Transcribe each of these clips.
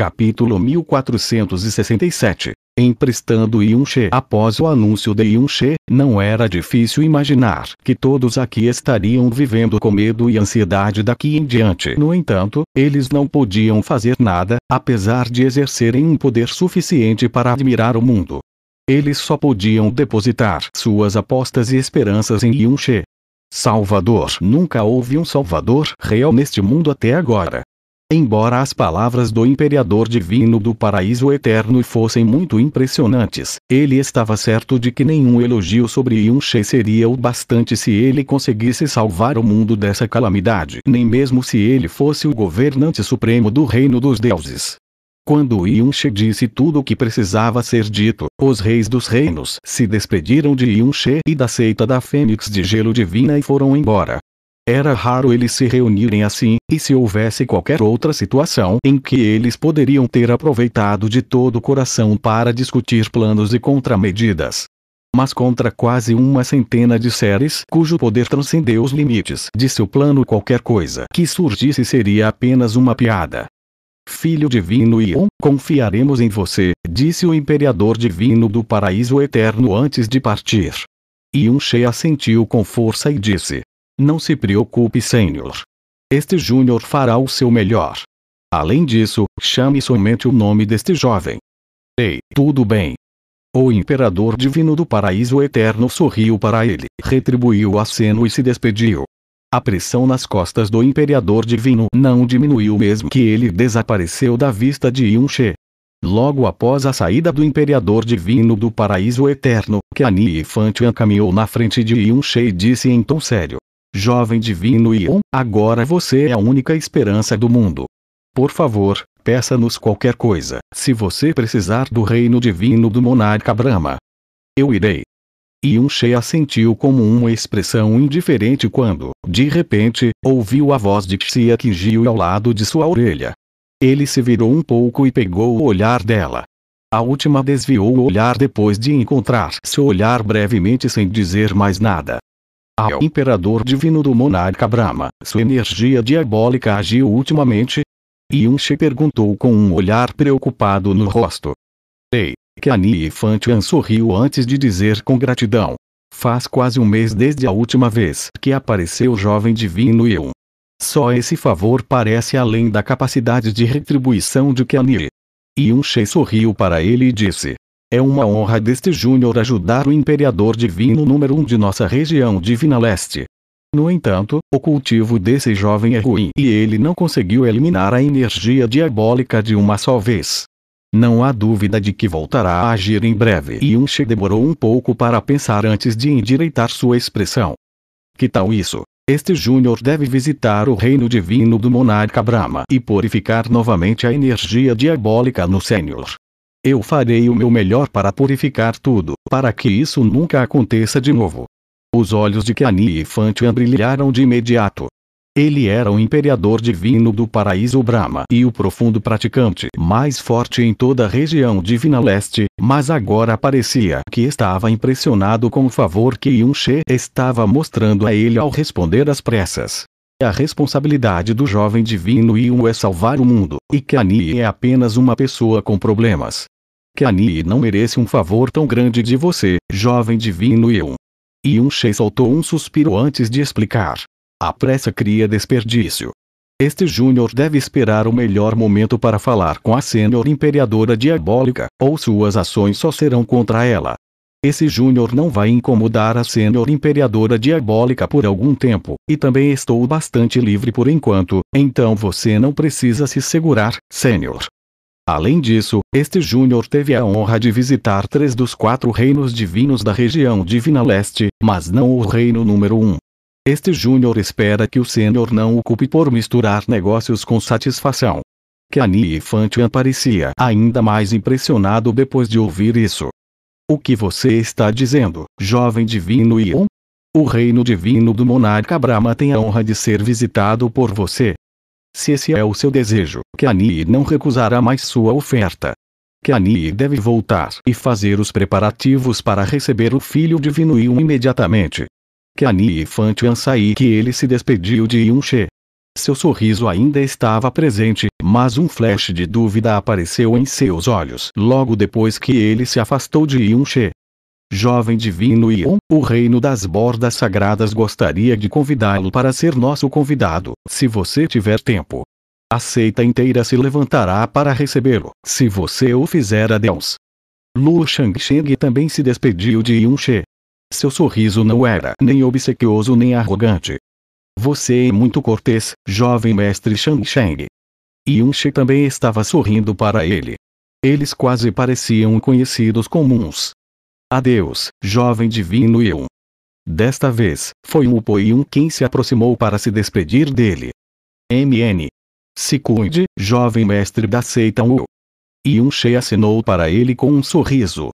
Capítulo 1467 Emprestando Yunche Após o anúncio de Yunche, não era difícil imaginar que todos aqui estariam vivendo com medo e ansiedade daqui em diante. No entanto, eles não podiam fazer nada, apesar de exercerem um poder suficiente para admirar o mundo. Eles só podiam depositar suas apostas e esperanças em Yunche. Salvador. Nunca houve um Salvador real neste mundo até agora. Embora as palavras do imperador divino do paraíso eterno fossem muito impressionantes, ele estava certo de que nenhum elogio sobre Yunche seria o bastante se ele conseguisse salvar o mundo dessa calamidade, nem mesmo se ele fosse o governante supremo do reino dos deuses. Quando Yunche disse tudo o que precisava ser dito, os reis dos reinos se despediram de Yunche e da seita da Fênix de Gelo Divina e foram embora. Era raro eles se reunirem assim, e se houvesse qualquer outra situação em que eles poderiam ter aproveitado de todo o coração para discutir planos e contramedidas. Mas contra quase uma centena de séries cujo poder transcendeu os limites de seu plano, qualquer coisa que surgisse seria apenas uma piada. Filho divino Ion, confiaremos em você, disse o imperador divino do paraíso eterno antes de partir. um cheia sentiu com força e disse: não se preocupe, Senhor. Este Júnior fará o seu melhor. Além disso, chame somente o nome deste jovem. Ei, tudo bem. O imperador divino do paraíso eterno sorriu para ele, retribuiu o aceno e se despediu. A pressão nas costas do imperador divino não diminuiu mesmo que ele desapareceu da vista de Yunche. Logo após a saída do imperador divino do paraíso eterno, Kani Fantian caminhou na frente de Yunche e disse em tom sério: Jovem divino Ion, agora você é a única esperança do mundo. Por favor, peça-nos qualquer coisa, se você precisar do reino divino do monarca Brahma. Eu irei. Yun Shea sentiu como uma expressão indiferente quando, de repente, ouviu a voz de Xia Kingio ao lado de sua orelha. Ele se virou um pouco e pegou o olhar dela. A última desviou o olhar depois de encontrar seu olhar brevemente sem dizer mais nada ao imperador divino do monarca Brahma, sua energia diabólica agiu ultimamente? Yunche perguntou com um olhar preocupado no rosto. Ei, que e Fantian sorriu antes de dizer com gratidão. Faz quase um mês desde a última vez que apareceu o jovem divino Yun. Só esse favor parece além da capacidade de retribuição de Kianir. Yunche sorriu para ele e disse. É uma honra deste Júnior ajudar o Imperador Divino número 1 um de nossa região Divina Leste. No entanto, o cultivo desse jovem é ruim e ele não conseguiu eliminar a energia diabólica de uma só vez. Não há dúvida de que voltará a agir em breve e Yunche demorou um pouco para pensar antes de endireitar sua expressão. Que tal isso? Este Júnior deve visitar o reino divino do monarca Brahma e purificar novamente a energia diabólica no Sênior. Eu farei o meu melhor para purificar tudo, para que isso nunca aconteça de novo. Os olhos de Kiani e Fantian brilharam de imediato. Ele era o imperador divino do paraíso Brahma e o profundo praticante mais forte em toda a região divina leste, mas agora parecia que estava impressionado com o favor que Yunche estava mostrando a ele ao responder às pressas. A responsabilidade do jovem divino Yu é salvar o mundo, e Kani é apenas uma pessoa com problemas. Kani não merece um favor tão grande de você, jovem divino Yu. Yun Shei soltou um suspiro antes de explicar. A pressa cria desperdício. Este júnior deve esperar o melhor momento para falar com a sênior imperiadora diabólica, ou suas ações só serão contra ela. Esse júnior não vai incomodar a sênior Imperiadora diabólica por algum tempo, e também estou bastante livre por enquanto, então você não precisa se segurar, sênior. Além disso, este júnior teve a honra de visitar três dos quatro reinos divinos da região Divina Leste, mas não o reino número um. Este júnior espera que o sênior não ocupe por misturar negócios com satisfação. Kani Fantian parecia ainda mais impressionado depois de ouvir isso. O que você está dizendo, jovem divino Ion? O reino divino do monarca Brahma tem a honra de ser visitado por você. Se esse é o seu desejo, Kani não recusará mais sua oferta. Kani deve voltar e fazer os preparativos para receber o filho divino Ion imediatamente. Kani Fantian saí que ele se despediu de Yunche, seu sorriso ainda estava presente, mas um flash de dúvida apareceu em seus olhos logo depois que ele se afastou de Yunche. Jovem divino Ion, o reino das bordas sagradas gostaria de convidá-lo para ser nosso convidado, se você tiver tempo. A seita inteira se levantará para recebê-lo, se você o fizer adeus. Lu Shangcheng também se despediu de Yunche. Seu sorriso não era nem obsequioso nem arrogante, você é muito cortês, jovem mestre Shang Cheng. Yunxi também estava sorrindo para ele. Eles quase pareciam conhecidos comuns. Adeus, jovem divino Yun. Desta vez, foi Mupo Yun quem se aproximou para se despedir dele. MN. Se cuide, jovem mestre da seita Wu. Yun assinou para ele com um sorriso.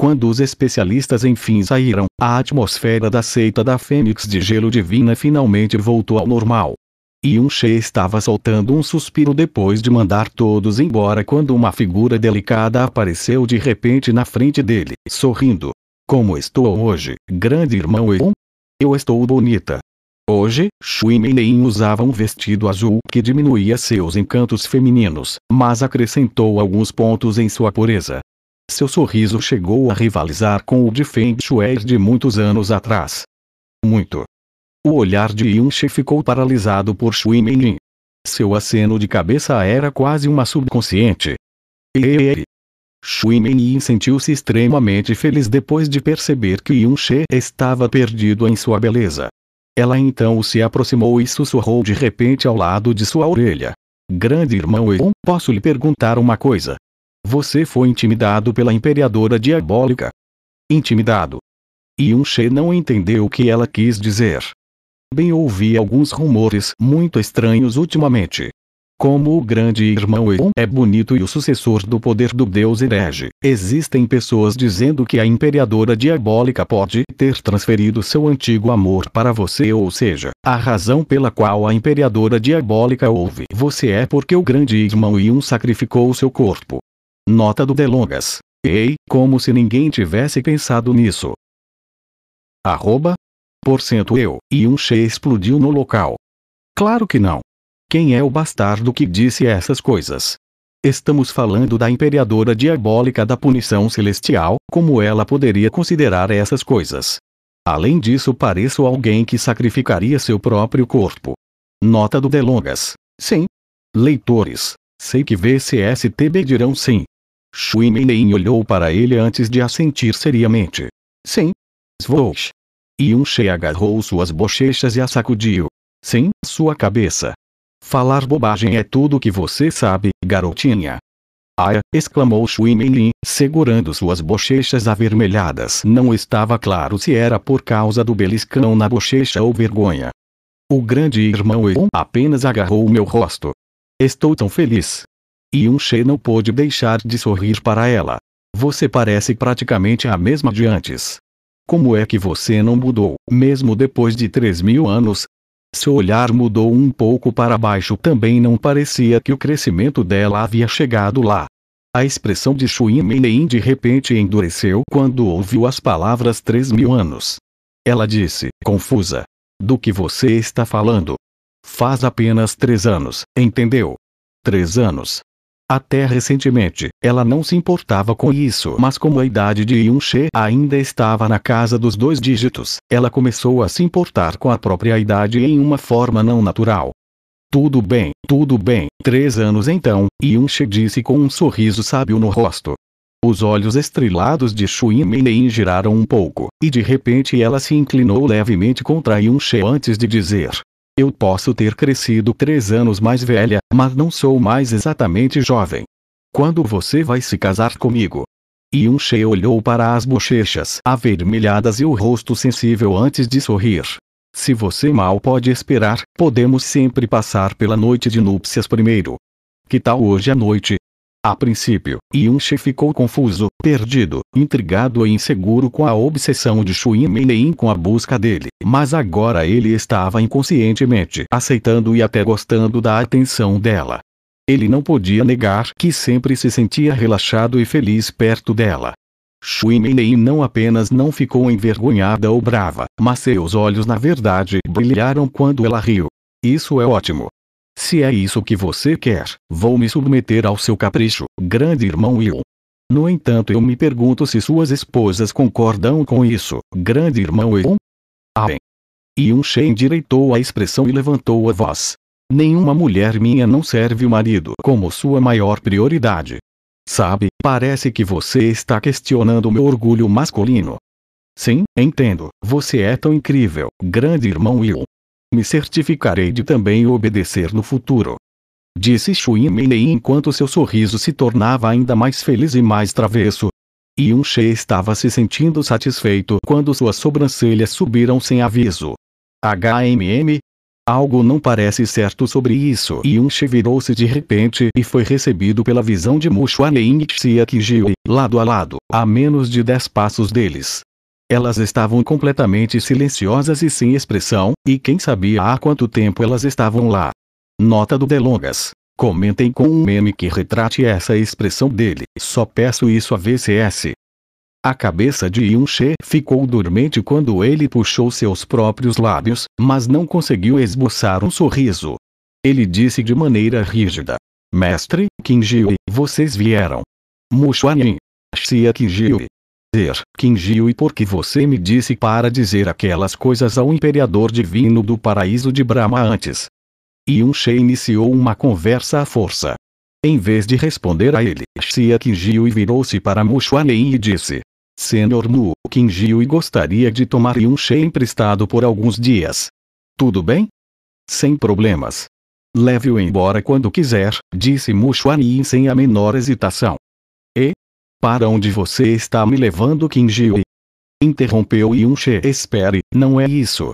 Quando os especialistas enfim saíram, a atmosfera da seita da Fênix de Gelo Divina finalmente voltou ao normal. Yunche estava soltando um suspiro depois de mandar todos embora quando uma figura delicada apareceu de repente na frente dele, sorrindo. Como estou hoje, grande irmão Eon? Eu estou bonita. Hoje, Shui Meilin usava um vestido azul que diminuía seus encantos femininos, mas acrescentou alguns pontos em sua pureza. Seu sorriso chegou a rivalizar com o de Feng Shui de muitos anos atrás. Muito. O olhar de Yunxi ficou paralisado por Shui Menin. Seu aceno de cabeça era quase uma subconsciente. Ele. Shui Menin sentiu-se extremamente feliz depois de perceber que Yunxi estava perdido em sua beleza. Ela então se aproximou e sussurrou de repente ao lado de sua orelha. Grande irmão Eon, posso lhe perguntar uma coisa? Você foi intimidado pela imperiadora diabólica. Intimidado. Yun She não entendeu o que ela quis dizer. Bem ouvi alguns rumores muito estranhos ultimamente. Como o grande irmão Eon é bonito e o sucessor do poder do deus herege, existem pessoas dizendo que a imperiadora diabólica pode ter transferido seu antigo amor para você ou seja, a razão pela qual a imperiadora diabólica ouve você é porque o grande irmão Eon sacrificou seu corpo Nota do Delongas. Ei, como se ninguém tivesse pensado nisso. Arroba? Por cento eu, e um che explodiu no local. Claro que não. Quem é o bastardo que disse essas coisas? Estamos falando da imperadora diabólica da punição celestial, como ela poderia considerar essas coisas? Além disso, pareço alguém que sacrificaria seu próprio corpo. Nota do Delongas. Sim. Leitores, sei que VCSTB dirão sim. Shuimein olhou para ele antes de assentir seriamente. Sim. um Yunche agarrou suas bochechas e a sacudiu. Sim, sua cabeça. Falar bobagem é tudo que você sabe, garotinha. Ah! exclamou Shui segurando suas bochechas avermelhadas. Não estava claro se era por causa do beliscão na bochecha ou vergonha. O grande irmão Eon apenas agarrou meu rosto. Estou tão feliz. E um Che não pôde deixar de sorrir para ela. Você parece praticamente a mesma de antes. Como é que você não mudou, mesmo depois de três mil anos? Seu olhar mudou um pouco para baixo também não parecia que o crescimento dela havia chegado lá. A expressão de Shuin Menein de repente endureceu quando ouviu as palavras três mil anos. Ela disse, confusa. Do que você está falando? Faz apenas três anos, entendeu? Três anos. Até recentemente, ela não se importava com isso, mas como a idade de yun ainda estava na casa dos dois dígitos, ela começou a se importar com a própria idade em uma forma não natural. Tudo bem, tudo bem, três anos então, yun disse com um sorriso sábio no rosto. Os olhos estrelados de Shui Meinein giraram um pouco, e de repente ela se inclinou levemente contra yun antes de dizer, eu posso ter crescido três anos mais velha, mas não sou mais exatamente jovem. Quando você vai se casar comigo? E Yunche olhou para as bochechas avermelhadas e o rosto sensível antes de sorrir. Se você mal pode esperar, podemos sempre passar pela noite de núpcias primeiro. Que tal hoje à noite, a princípio, Yunche ficou confuso, perdido, intrigado e inseguro com a obsessão de Shuin com a busca dele. Mas agora ele estava inconscientemente aceitando e até gostando da atenção dela. Ele não podia negar que sempre se sentia relaxado e feliz perto dela. Shui não apenas não ficou envergonhada ou brava, mas seus olhos na verdade brilharam quando ela riu. Isso é ótimo, se é isso que você quer, vou me submeter ao seu capricho, grande irmão Will. No entanto, eu me pergunto se suas esposas concordam com isso, grande irmão Will. Amém. Ah, e um She endireitou a expressão e levantou a voz. Nenhuma mulher minha não serve o marido como sua maior prioridade. Sabe, parece que você está questionando meu orgulho masculino. Sim, entendo, você é tão incrível, grande irmão Will, me certificarei de também obedecer no futuro. Disse Shui Mei enquanto seu sorriso se tornava ainda mais feliz e mais travesso. Yun She estava se sentindo satisfeito quando suas sobrancelhas subiram sem aviso. HMM? Algo não parece certo sobre isso. Yun She virou-se de repente e foi recebido pela visão de Mushuanei e Xia Kijui, lado a lado, a menos de dez passos deles. Elas estavam completamente silenciosas e sem expressão, e quem sabia há quanto tempo elas estavam lá. Nota do Delongas. Comentem com um meme que retrate essa expressão dele. Só peço isso a VCS. A cabeça de Yun-Che ficou dormente quando ele puxou seus próprios lábios, mas não conseguiu esboçar um sorriso. Ele disse de maneira rígida. Mestre, Kinjiu, vocês vieram. Mushuanin. Xia Kinjiu, dizer, Kinjiu e porque você me disse para dizer aquelas coisas ao imperador divino do paraíso de Brahma antes. Yunche iniciou uma conversa à força. Em vez de responder a ele, Xia e virou-se para Mushuanen e disse. Senhor Mu, Kinjiu gostaria de tomar Yunche emprestado por alguns dias. Tudo bem? Sem problemas. Leve-o embora quando quiser, disse Mushuanin sem a menor hesitação. Para onde você está me levando Kinjiui? Interrompeu Yunche. Espere, não é isso.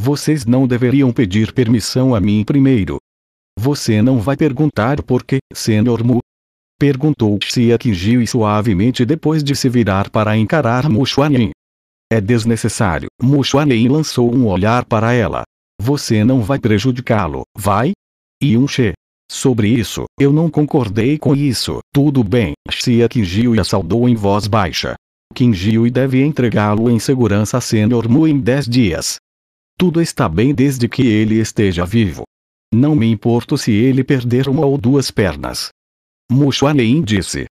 Vocês não deveriam pedir permissão a mim primeiro. Você não vai perguntar por que, Senhor Mu? Perguntou Xia Kinjiui suavemente depois de se virar para encarar Mu Xuanyin. É desnecessário. Mu Xuanyin lançou um olhar para ela. Você não vai prejudicá-lo, vai? Yunche, Sobre isso, eu não concordei com isso. Tudo bem, Xia Kinjiu e saudou em voz baixa. Kinjiu deve entregá-lo em segurança a Senhor Mu em 10 dias. Tudo está bem desde que ele esteja vivo. Não me importo se ele perder uma ou duas pernas. Mushuanein disse.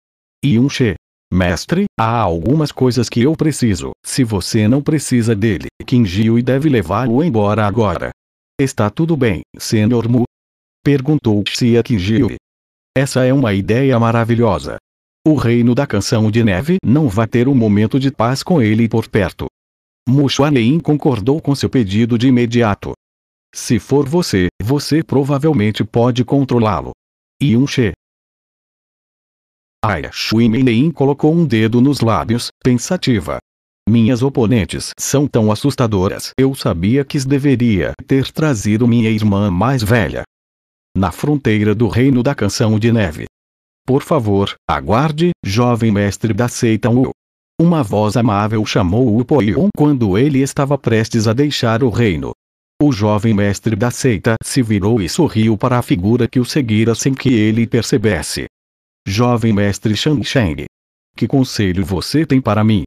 Yunche. Mestre, há algumas coisas que eu preciso. Se você não precisa dele, Kinjiu deve levá-lo embora agora. Está tudo bem, Senhor Mu, Perguntou Kijiu. Essa é uma ideia maravilhosa. O reino da canção de neve não vai ter um momento de paz com ele por perto. Mushuanein concordou com seu pedido de imediato. Se for você, você provavelmente pode controlá-lo. Yunche. Aya Shuimenein colocou um dedo nos lábios, pensativa. Minhas oponentes são tão assustadoras. Eu sabia que deveria ter trazido minha irmã mais velha na fronteira do reino da Canção de Neve. Por favor, aguarde, jovem mestre da seita Wu. Uma voz amável chamou o Poion quando ele estava prestes a deixar o reino. O jovem mestre da seita se virou e sorriu para a figura que o seguira sem que ele percebesse. Jovem mestre shang Que conselho você tem para mim?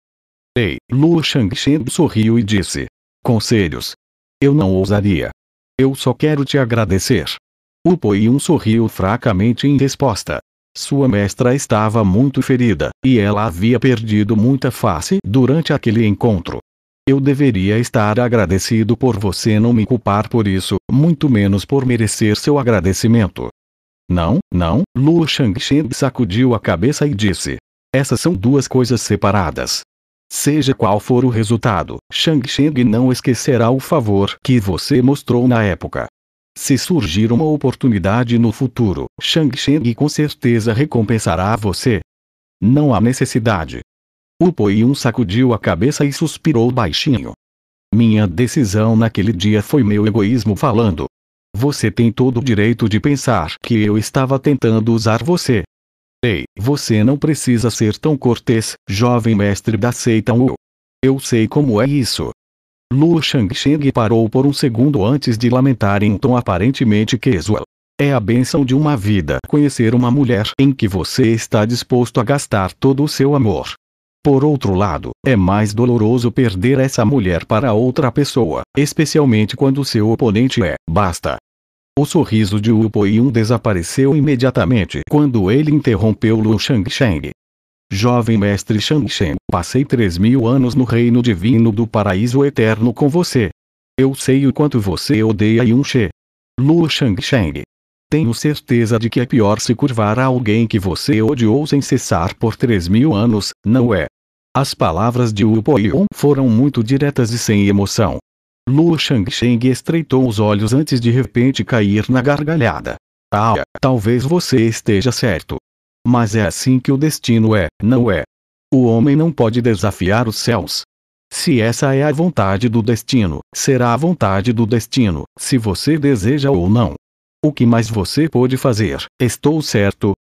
Ei, Lu shang sorriu e disse. Conselhos. Eu não ousaria. Eu só quero te agradecer. O Poiun sorriu fracamente em resposta. Sua mestra estava muito ferida, e ela havia perdido muita face durante aquele encontro. Eu deveria estar agradecido por você não me culpar por isso, muito menos por merecer seu agradecimento. Não, não, Lu Shangchen sacudiu a cabeça e disse. Essas são duas coisas separadas. Seja qual for o resultado, Shang não esquecerá o favor que você mostrou na época. Se surgir uma oportunidade no futuro, shang e com certeza recompensará você. Não há necessidade. O Poyun sacudiu a cabeça e suspirou baixinho. Minha decisão naquele dia foi meu egoísmo falando. Você tem todo o direito de pensar que eu estava tentando usar você. Ei, você não precisa ser tão cortês, jovem mestre da seita Wu. Eu sei como é isso. Lu Changcheng parou por um segundo antes de lamentar em um tom aparentemente casual. É a bênção de uma vida conhecer uma mulher em que você está disposto a gastar todo o seu amor. Por outro lado, é mais doloroso perder essa mulher para outra pessoa, especialmente quando seu oponente é basta. O sorriso de Wu Poyun desapareceu imediatamente quando ele interrompeu Lu Shangsheng. Jovem mestre Shanxen, passei três mil anos no reino divino do paraíso eterno com você. Eu sei o quanto você odeia Lu Luo Shangsheng. Tenho certeza de que é pior se curvar a alguém que você odiou sem cessar por três mil anos, não é? As palavras de Wu Poyun foram muito diretas e sem emoção. Luo Shangsheng estreitou os olhos antes de repente cair na gargalhada. Ah, talvez você esteja certo. Mas é assim que o destino é, não é? O homem não pode desafiar os céus. Se essa é a vontade do destino, será a vontade do destino, se você deseja ou não. O que mais você pode fazer, estou certo?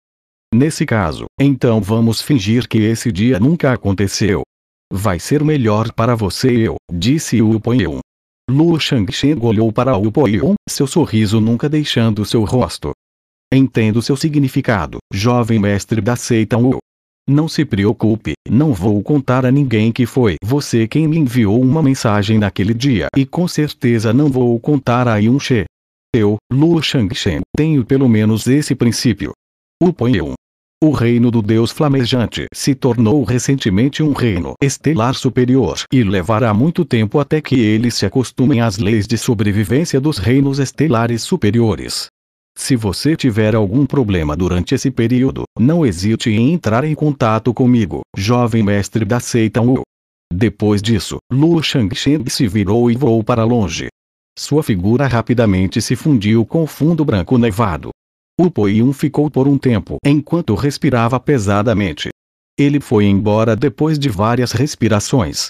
Nesse caso, então vamos fingir que esse dia nunca aconteceu. Vai ser melhor para você e eu, disse o Poyun. Lu Changxin olhou para o Poyun, seu sorriso nunca deixando seu rosto. Entendo seu significado, jovem mestre da seita Wu. Não se preocupe, não vou contar a ninguém que foi você quem me enviou uma mensagem naquele dia e com certeza não vou contar a Yunche. Eu, Lu Shangshen, tenho pelo menos esse princípio. O Poyun. O reino do deus flamejante se tornou recentemente um reino estelar superior e levará muito tempo até que eles se acostumem às leis de sobrevivência dos reinos estelares superiores. Se você tiver algum problema durante esse período, não hesite em entrar em contato comigo, jovem mestre da seita Wu. Depois disso, Lu Shangcheng se virou e voou para longe. Sua figura rapidamente se fundiu com o fundo branco nevado. O Poyun ficou por um tempo enquanto respirava pesadamente. Ele foi embora depois de várias respirações.